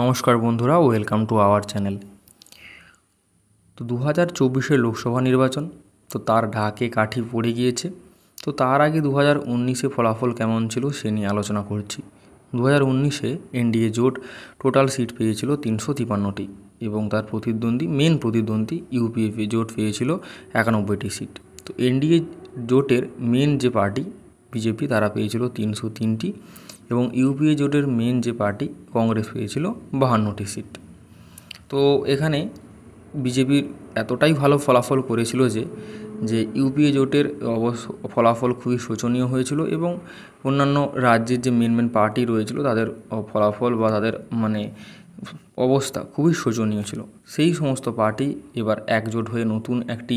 নমস্কার বন্ধুরা welcome to our channel তো দু হাজার চব্বিশের লোকসভা নির্বাচন তো তার ঢাকে কাঠি পড়ে গিয়েছে তো তার আগে দু হাজার উনিশে ফলাফল কেমন ছিল সে নিয়ে আলোচনা করছি দু হাজার উনিশে এনডিএ জোট টোটাল সিট পেয়েছিল তিনশো তিপান্নটি এবং তার প্রতিদ্বন্দ্বী মেন প্রতিদ্বন্দ্বী ইউপিএফ জোট পেয়েছিল একানব্বইটি সিট তো এনডিএ জোটের মেন যে পার্টি বিজেপি তারা পেয়েছিল তিনশো তিনটি এবং ইউপিএ জোটের মেন যে পার্টি কংগ্রেস পেয়েছিল বাহান্নটি সিট তো এখানে বিজেপির এতটাই ভালো ফলাফল করেছিল যে যে ইউপিএ জোটের অবশ্য ফলাফল খুবই শোচনীয় হয়েছিল এবং অন্যান্য রাজ্যের যে মেন মেন পার্টি রয়েছিল তাদের ফলাফল বা তাদের মানে অবস্থা খুবই শোচনীয় ছিল সেই সমস্ত পার্টি এবার একজোট হয়ে নতুন একটি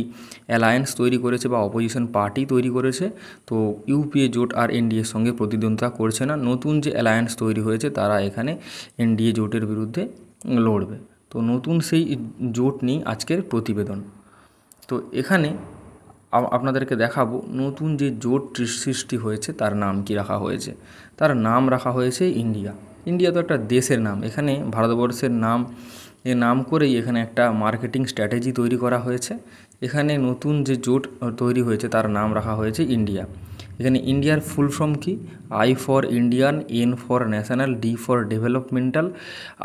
অ্যালায়েন্স তৈরি করেছে বা অপোজিশন পার্টি তৈরি করেছে তো ইউপিএ জোট আর এনডিএর সঙ্গে প্রতিদ্বন্দ্বিতা করছে না নতুন যে অ্যালায়েন্স তৈরি হয়েছে তারা এখানে এনডিএ জোটের বিরুদ্ধে লড়বে তো নতুন সেই জোট নিয়ে আজকের প্রতিবেদন তো এখানে আপনাদেরকে দেখাবো নতুন যে জোট সৃষ্টি হয়েছে তার নাম কি রাখা হয়েছে তার নাম রাখা হয়েছে ইন্ডিয়া ইন্ডিয়া তো একটা দেশের নাম এখানে ভারতবর্ষের নাম এ নাম করেই এখানে একটা মার্কেটিং স্ট্র্যাটেজি তৈরি করা হয়েছে এখানে নতুন যে জোট তৈরি হয়েছে তার নাম রাখা হয়েছে ইন্ডিয়া এখানে ইন্ডিয়ার ফুল ফর্ম কি I for Indian N for national D for developmental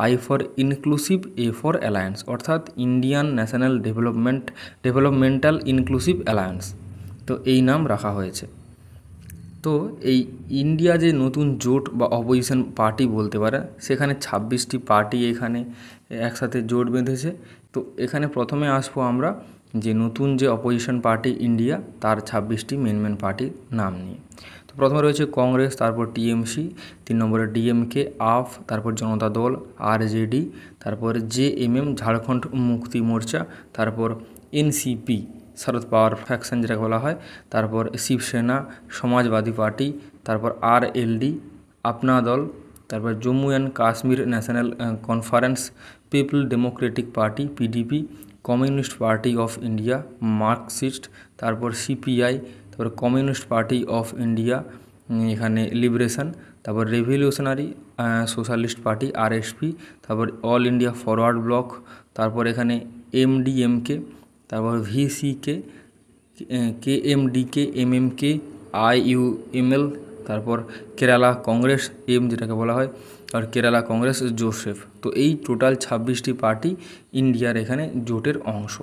I for inclusive A for alliance অর্থাৎ Indian national development developmental inclusive alliance তো এই নাম রাখা হয়েছে তো এই ইন্ডিয়া যে নতুন জোট বা অপোজিশন পার্টি বলতে পারে সেখানে ছাব্বিশটি পার্টি এখানে একসাথে জোট বেঁধেছে তো এখানে প্রথমে আসবো আমরা যে নতুন যে অপোজিশন পার্টি ইন্ডিয়া তার ছাব্বিশটি মেন মেন পার্টির নাম নিয়ে তো প্রথমে রয়েছে কংগ্রেস তারপর টিএমসি তিন নম্বরে ডিএমকে আফ তারপর জনতা দল আরজেডি তারপর জে এম এম ঝাড়খণ্ড মুক্তি মোর্চা তারপর এনসিপি শরদ পাওয়ার ফ্যাকশন যেটাকে বলা হয় তারপর শিবসেনা সমাজবাদী পার্টি তারপর আর এলডি আপনা দল তারপর Jammu and Kashmir national conference people democratic party PDP communist party of India Marxist তারপর সিপিআই তারপর কমিউনিস্ট পার্টি অফ ইন্ডিয়া এখানে লিবারেশন তারপর রেভলিউশনারি সোশ্যালিস্ট পার্টি আরএসপি তারপর অল ইন্ডিয়া ফরওয়ার্ড ব্লক তারপর এখানে এমডিএমকে তারপর VCK K M D K M M K I U M L তারপর Kerala Congress M যেটাকে বলা হয় আর কেরালা কংগ্রেস জোসেফ তো এই টোটাল ছাব্বিশটি পার্টি ইন্ডিয়ার এখানে জোটের অংশ